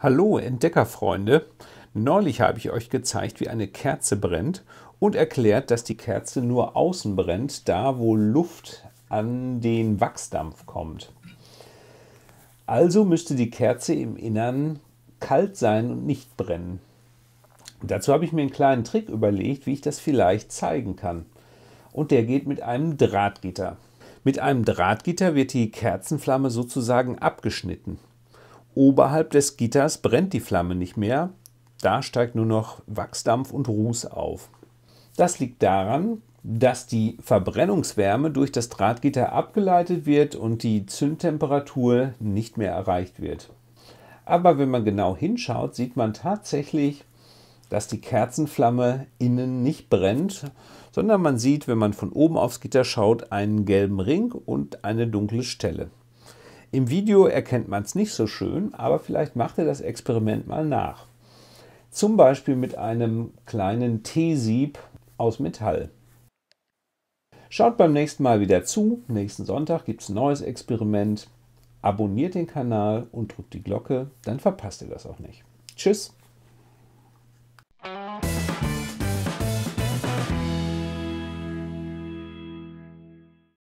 Hallo Entdeckerfreunde! Neulich habe ich euch gezeigt, wie eine Kerze brennt und erklärt, dass die Kerze nur außen brennt, da wo Luft an den Wachsdampf kommt. Also müsste die Kerze im Innern kalt sein und nicht brennen. Dazu habe ich mir einen kleinen Trick überlegt, wie ich das vielleicht zeigen kann. Und der geht mit einem Drahtgitter. Mit einem Drahtgitter wird die Kerzenflamme sozusagen abgeschnitten. Oberhalb des Gitters brennt die Flamme nicht mehr, da steigt nur noch Wachsdampf und Ruß auf. Das liegt daran, dass die Verbrennungswärme durch das Drahtgitter abgeleitet wird und die Zündtemperatur nicht mehr erreicht wird. Aber wenn man genau hinschaut, sieht man tatsächlich, dass die Kerzenflamme innen nicht brennt, sondern man sieht, wenn man von oben aufs Gitter schaut, einen gelben Ring und eine dunkle Stelle. Im Video erkennt man es nicht so schön, aber vielleicht macht ihr das Experiment mal nach. Zum Beispiel mit einem kleinen Teesieb aus Metall. Schaut beim nächsten Mal wieder zu. Nächsten Sonntag gibt es ein neues Experiment. Abonniert den Kanal und drückt die Glocke, dann verpasst ihr das auch nicht. Tschüss!